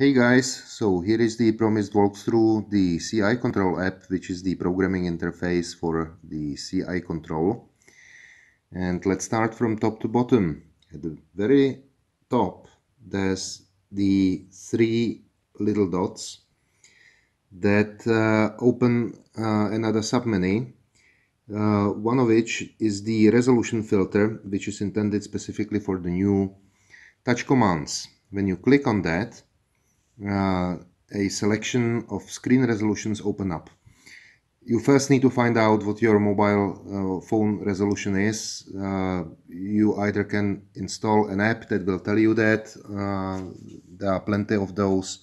Hey guys, so here is the promised walkthrough the CI Control app, which is the programming interface for the CI Control. And let's start from top to bottom. At the very top, there's the three little dots that uh, open uh, another submenu. Uh, one of which is the resolution filter, which is intended specifically for the new touch commands. When you click on that, uh, a selection of screen resolutions open up. You first need to find out what your mobile uh, phone resolution is. Uh, you either can install an app that will tell you that. there are plenty of those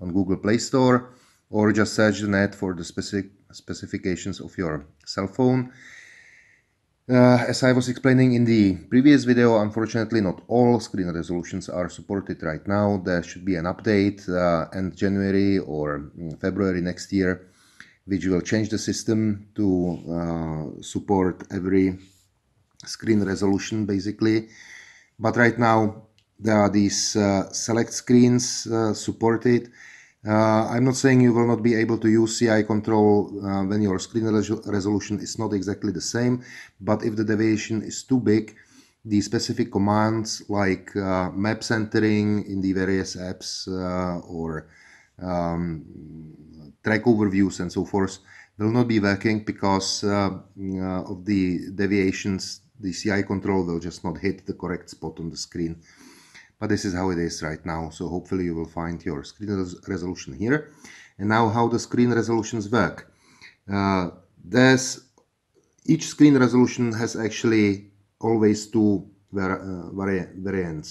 on Google Play Store or just search the net for the specific specifications of your cell phone uh, as I was explaining in the previous video, unfortunately not all screen resolutions are supported right now. There should be an update uh, end January or mm, February next year, which will change the system to uh, support every screen resolution basically. But right now there are these uh, select screens uh, supported uh, I'm not saying you will not be able to use CI control uh, when your screen res resolution is not exactly the same, but if the deviation is too big, the specific commands like uh, map centering in the various apps or um, track overviews and so forth will not be working because uh, uh, of the deviations the CI control will just not hit the correct spot on the screen but this is how it is right now so hopefully you will find your screen res resolution here and now how the screen resolutions work uh, there's each screen resolution has actually always two var uh, vari variants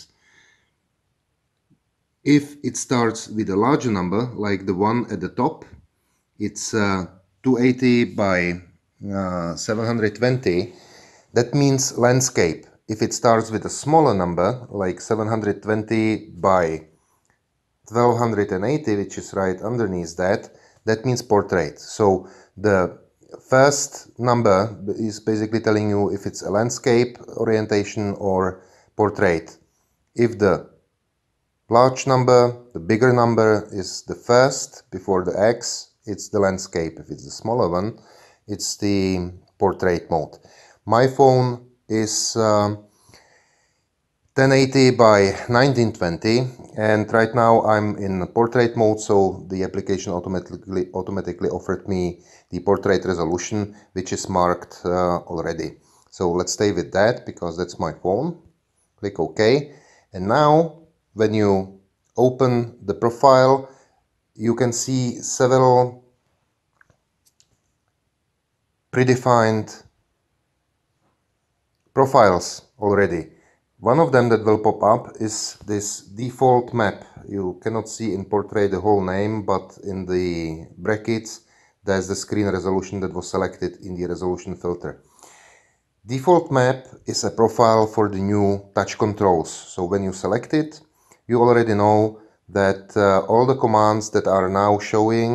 if it starts with a larger number like the one at the top it's uh, 280 by uh, 720 that means landscape if it starts with a smaller number, like 720 by 1280, which is right underneath that, that means portrait. So the first number is basically telling you if it's a landscape orientation or portrait. If the large number, the bigger number is the first before the X, it's the landscape. If it's the smaller one, it's the portrait mode. My phone is 1080 um, by 1920 and right now I'm in portrait mode so the application automatically automatically offered me the portrait resolution which is marked uh, already so let's stay with that because that's my phone click OK and now when you open the profile you can see several predefined profiles already. One of them that will pop up is this default map. You cannot see in portrait the whole name, but in the brackets, there's the screen resolution that was selected in the resolution filter. Default map is a profile for the new touch controls. So when you select it, you already know that uh, all the commands that are now showing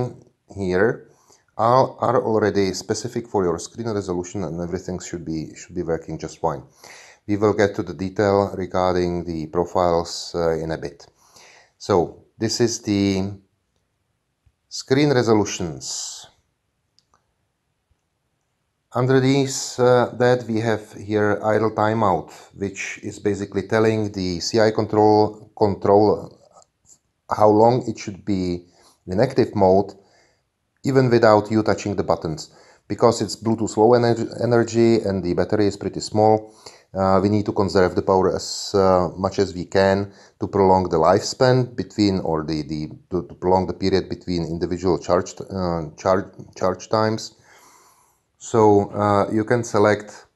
here are, already specific for your screen resolution and everything should be, should be working just fine. We will get to the detail regarding the profiles uh, in a bit. So this is the screen resolutions. Under these, uh, that we have here idle timeout, which is basically telling the CI control, control how long it should be in active mode even without you touching the buttons. Because it's Bluetooth low ener energy and the battery is pretty small, uh, we need to conserve the power as uh, much as we can to prolong the lifespan between or the, the to, to prolong the period between individual charge, uh, charge, charge times. So uh, you can select,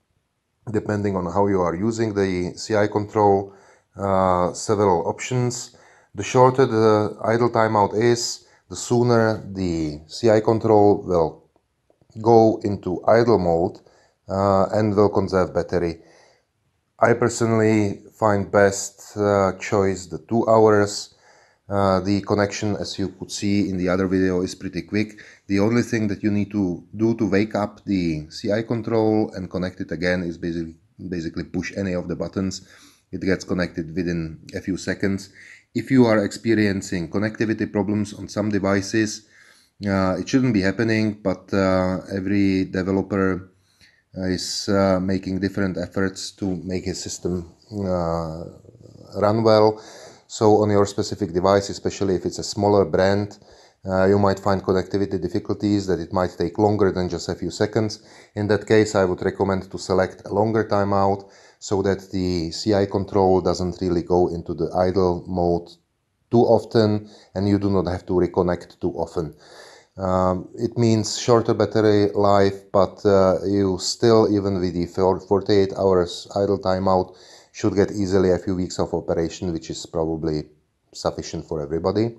depending on how you are using the CI control, uh, several options. The shorter the idle timeout is, the sooner the CI control will go into idle mode uh, and will conserve battery. I personally find best uh, choice the two hours. Uh, the connection, as you could see in the other video, is pretty quick. The only thing that you need to do to wake up the CI control and connect it again is basically, basically push any of the buttons. It gets connected within a few seconds if you are experiencing connectivity problems on some devices, uh, it shouldn't be happening, but uh, every developer is uh, making different efforts to make his system uh, run well. So on your specific device, especially if it's a smaller brand, uh, you might find connectivity difficulties that it might take longer than just a few seconds. In that case, I would recommend to select a longer timeout so that the CI control doesn't really go into the idle mode too often and you do not have to reconnect too often. Um, it means shorter battery life, but uh, you still, even with the 48 hours idle timeout, should get easily a few weeks of operation, which is probably sufficient for everybody.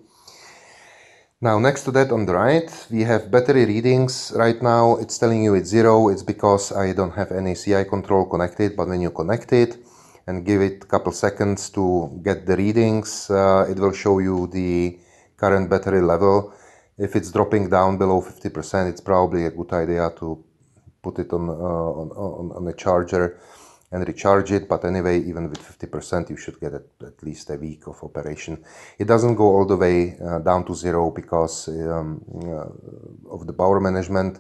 Now next to that on the right, we have battery readings. Right now it's telling you it's zero. It's because I don't have any CI control connected, but when you connect it and give it a couple seconds to get the readings, uh, it will show you the current battery level. If it's dropping down below 50%, it's probably a good idea to put it on, uh, on, on, on a charger and recharge it. But anyway, even with 50%, you should get at, at least a week of operation. It doesn't go all the way uh, down to zero because um, uh, of the power management.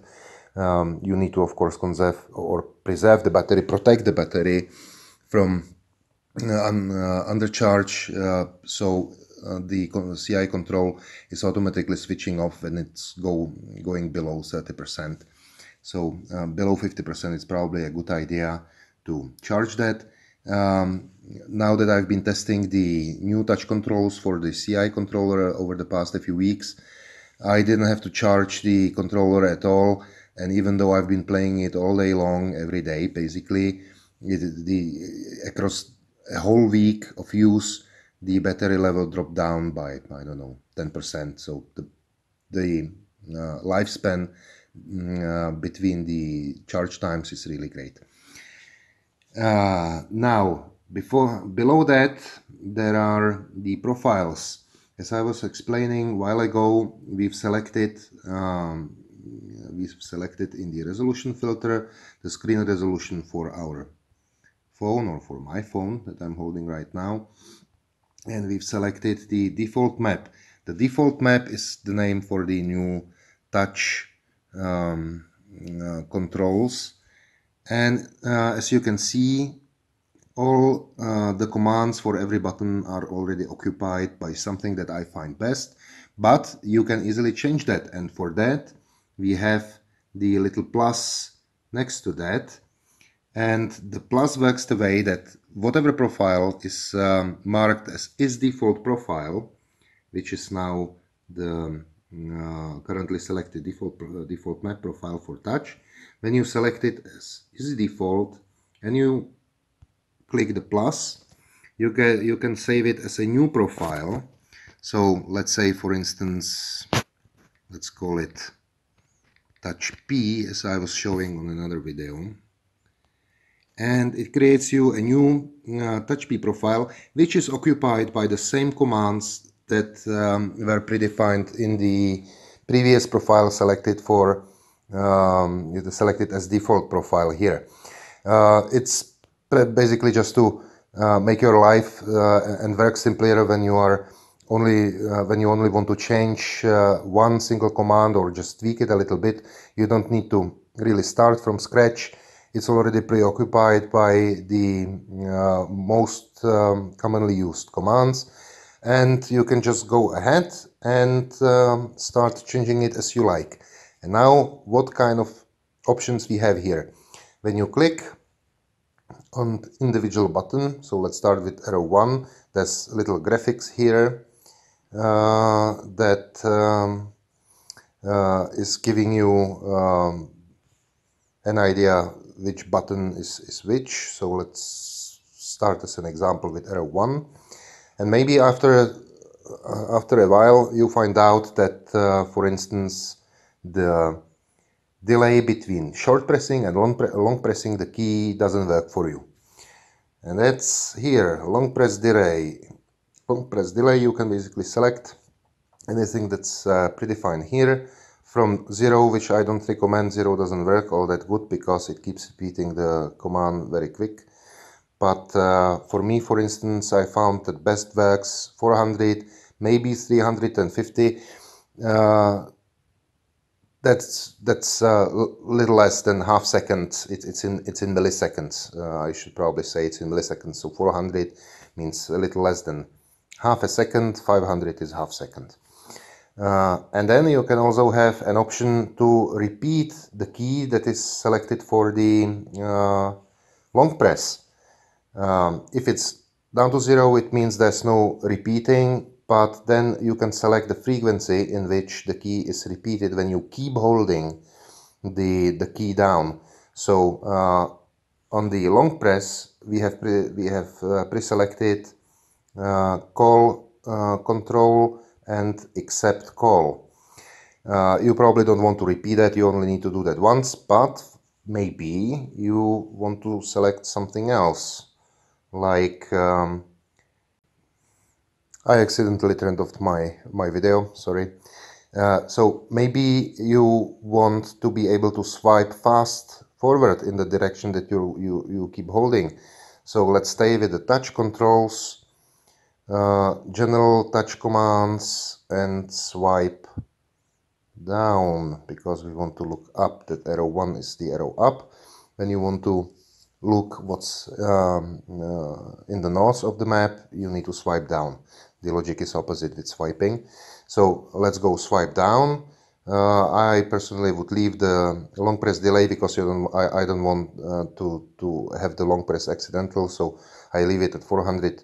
Um, you need to, of course, conserve or preserve the battery, protect the battery from uh, un, uh, undercharge. Uh, so uh, the CI control is automatically switching off when it's go going below 30%. So uh, below 50% is probably a good idea to charge that. Um, now that I've been testing the new touch controls for the CI controller over the past few weeks, I didn't have to charge the controller at all. And even though I've been playing it all day long, every day basically, it, the across a whole week of use, the battery level dropped down by I don't know 10%. So the the uh, lifespan mm, uh, between the charge times is really great. Uh, now, before below that, there are the profiles. As I was explaining while ago, we've selected um, we've selected in the resolution filter the screen resolution for our phone or for my phone that I'm holding right now and we've selected the default map. The default map is the name for the new touch um, uh, controls and uh, as you can see all uh, the commands for every button are already occupied by something that I find best but you can easily change that and for that we have the little plus next to that and the plus works the way that whatever profile is um, marked as is default profile which is now the mm, uh, currently selected default, uh, default map profile for touch then you select it as is default and you click the plus you can you can save it as a new profile so let's say for instance let's call it touch P as I was showing on another video and it creates you a new uh, touch P profile which is occupied by the same commands that um, were predefined in the previous profile selected for um, you select it as default profile here. Uh, it's basically just to uh, make your life uh, and work simpler when you are only uh, when you only want to change uh, one single command or just tweak it a little bit. You don't need to really start from scratch. It's already preoccupied by the uh, most um, commonly used commands and you can just go ahead and um, start changing it as you like. And now what kind of options we have here. When you click on individual button, so let's start with arrow 1, there's little graphics here uh, that um, uh, is giving you um, an idea which button is, is which. So let's start as an example with arrow 1. And maybe after, uh, after a while you find out that, uh, for instance, the delay between short pressing and long, pre long pressing, the key doesn't work for you. And that's here, long press delay. Long press delay, you can basically select anything that's uh, predefined here from zero, which I don't recommend, zero doesn't work all that good because it keeps repeating the command very quick. But uh, for me, for instance, I found that best works 400, maybe 350. Uh, that's that's a uh, little less than half second. It, it's in it's in milliseconds. Uh, I should probably say it's in milliseconds. So 400 means a little less than half a second. 500 is half second. Uh, and then you can also have an option to repeat the key that is selected for the uh, long press. Um, if it's down to zero, it means there's no repeating but then you can select the frequency in which the key is repeated when you keep holding the, the key down. So uh, on the long press, we have pre, we have uh, pre-selected uh, call, uh, control, and accept call. Uh, you probably don't want to repeat that, you only need to do that once, but maybe you want to select something else, like um, I accidentally turned off my, my video, sorry. Uh, so maybe you want to be able to swipe fast forward in the direction that you, you, you keep holding. So let's stay with the touch controls, uh, general touch commands and swipe down because we want to look up. That arrow 1 is the arrow up. When you want to look what's um, uh, in the north of the map, you need to swipe down the logic is opposite with swiping. So let's go swipe down. Uh, I personally would leave the long press delay because don't, I, I, don't want uh, to, to have the long press accidental. So I leave it at 400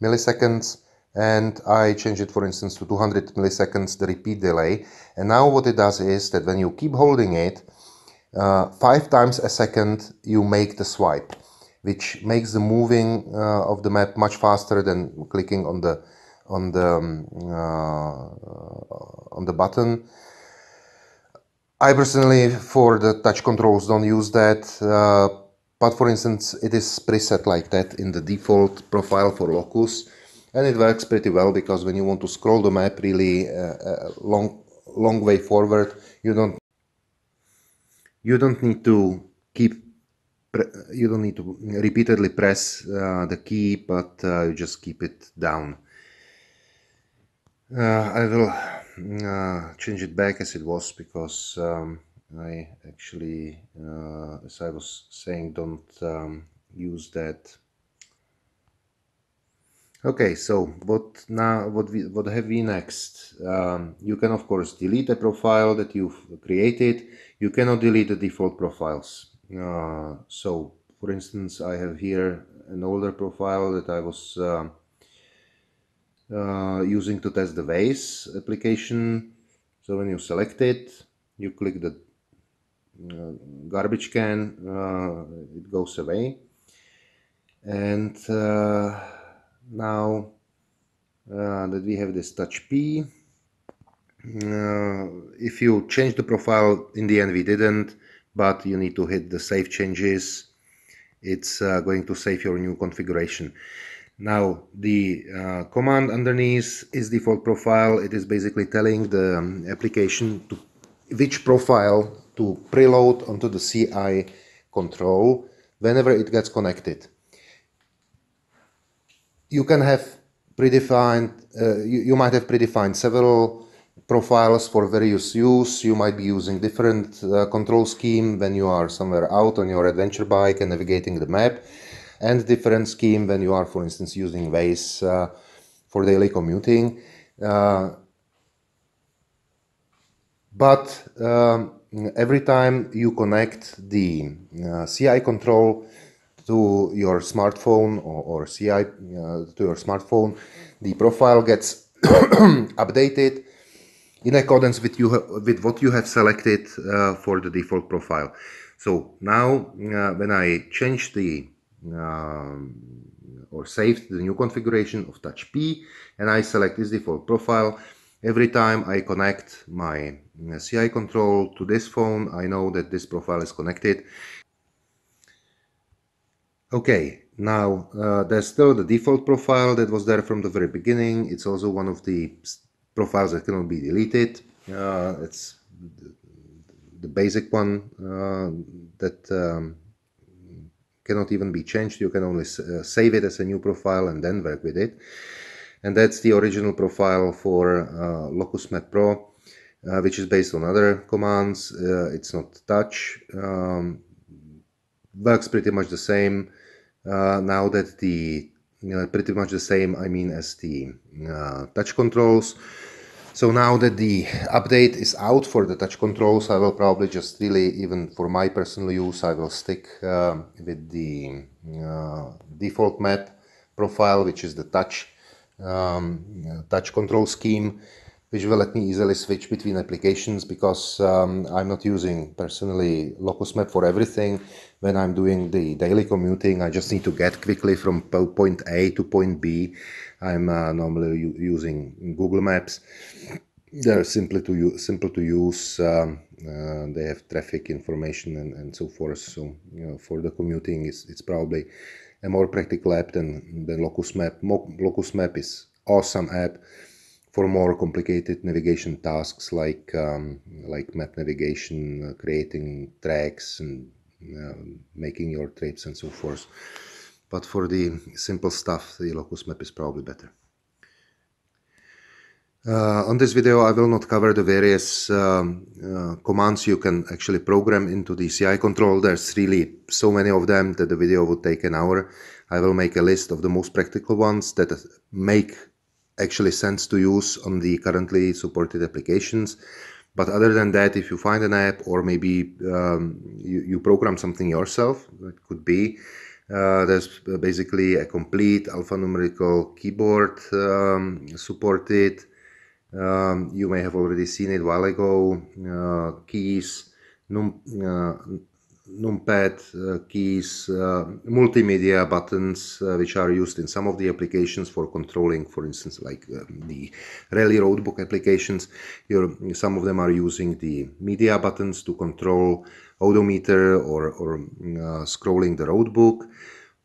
milliseconds and I change it for instance to 200 milliseconds the repeat delay. And now what it does is that when you keep holding it, uh, five times a second you make the swipe, which makes the moving uh, of the map much faster than clicking on the on the um, uh, on the button. I personally, for the touch controls, don't use that. Uh, but for instance, it is preset like that in the default profile for Locus, and it works pretty well because when you want to scroll the map really uh, long long way forward, you don't you don't need to keep you don't need to repeatedly press uh, the key but uh, you just keep it down uh, I will uh, change it back as it was because um, I actually, uh, as I was saying, don't um, use that. Okay, so what now? What we what have we next? Um, you can of course delete a profile that you've created. You cannot delete the default profiles. Uh, so, for instance, I have here an older profile that I was um, uh, using to test the vase application. So when you select it, you click the uh, garbage can, uh, it goes away. And uh, now uh, that we have this touch P, uh, if you change the profile, in the end we didn't, but you need to hit the save changes. It's going to save your new configuration. Now the uh, command underneath is default profile. It is basically telling the um, application to which profile to preload onto the CI control whenever it gets connected. You can have predefined, uh, you, you might have predefined several profiles for various use. You might be using different uh, control scheme when you are somewhere out on your adventure bike and navigating the map and different scheme when you are, for instance, using Waze uh, for daily commuting. Uh, but um, every time you connect the uh, CI control to your smartphone or, or CI uh, to your smartphone, the profile gets updated in accordance with you with what you have selected uh, for the default profile. So now uh, when I change the um, or saved the new configuration of touch P and I select this default profile. Every time I connect my uh, CI control to this phone, I know that this profile is connected. Okay, now uh, there's still the default profile that was there from the very beginning. It's also one of the profiles that cannot be deleted. Uh, it's the basic one uh, that um, cannot even be changed. You can only uh, save it as a new profile and then work with it. And that's the original profile for uh, Locus Met Pro, uh, which is based on other commands. Uh, it's not touch. Um, works pretty much the same uh, now that the you uh, know, pretty much the same, I mean, as the uh, touch controls. So now that the update is out for the touch controls, I will probably just really, even for my personal use, I will stick um, with the uh, default map profile, which is the touch um, touch control scheme, which will let me easily switch between applications because um, I'm not using personally Locus Map for everything. When I'm doing the daily commuting, I just need to get quickly from point A to point B I'm uh, normally u- using Google Maps. They're simply to u- simple to use. Um, uh, they have traffic information and, and so forth. So you know, for the commuting, it's, it's probably a more practical app than, than Locus Map. Mo- Locus Map is awesome app for more complicated navigation tasks like um, like map navigation, uh, creating tracks, and uh, making your trips and so forth. But for the simple stuff, the locus map is probably better. Uh, on this video, I will not cover the various um, uh, commands you can actually program into the CI control. There's really so many of them that the video would take an hour. I will make a list of the most practical ones that make actually sense to use on the currently supported applications. But other than that, if you find an app or maybe um, you, you program something yourself, it could be, uh, there's basically a complete alphanumerical keyboard um, supported. Um, you may have already seen it while ago. Uh, keys, num uh, numpad uh, keys, uh, multimedia buttons, uh, which are used in some of the applications for controlling, for instance, like uh, the Rally Roadbook applications. some of them are using the media buttons to control odometer or, or uh, scrolling the roadbook.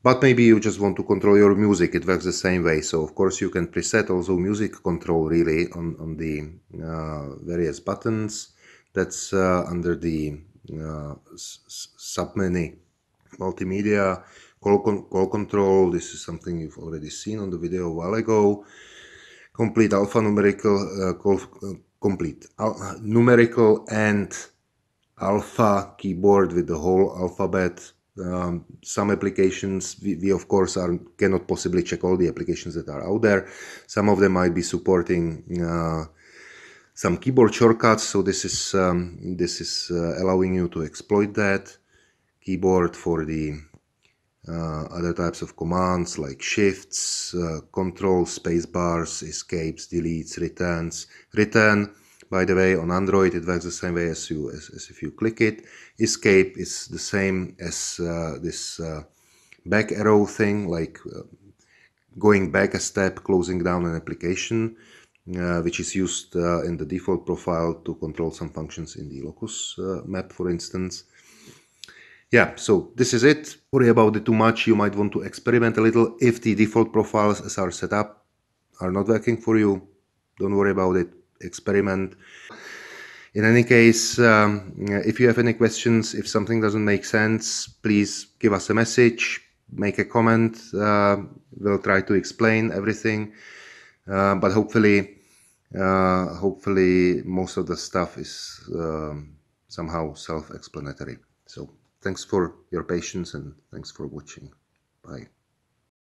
But maybe you just want to control your music. It works the same way. So of course you can preset also music control really on, on the uh, various buttons. That's under the uh, submenu multimedia call, con call control this is something you've already seen on the video a while ago complete alphanumerical uh, call, uh, complete al numerical and alpha keyboard with the whole alphabet um, some applications we, we of course are cannot possibly check all the applications that are out there some of them might be supporting uh, some keyboard shortcuts. So this is um, this is uh, allowing you to exploit that keyboard for the uh, other types of commands like shifts, uh, control, space bars, escapes, deletes, returns. Return, by the way, on Android it works the same way as you as, as if you click it. Escape is the same as uh, this uh, back arrow thing, like uh, going back a step, closing down an application. Uh, which is used uh, in the default profile to control some functions in the locus uh, map, for instance. Yeah, so this is it. Worry about it too much. You might want to experiment a little. If the default profiles as are set up are not working for you, don't worry about it. Experiment. In any case, um, if you have any questions, if something doesn't make sense, please give us a message, make a comment. Uh, we'll try to explain everything. Uh, but hopefully, uh, hopefully, most of the stuff is um, somehow self explanatory. So, thanks for your patience and thanks for watching. Bye.